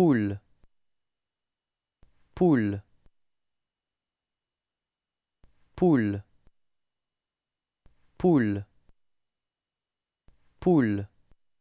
poule poule poule poule poule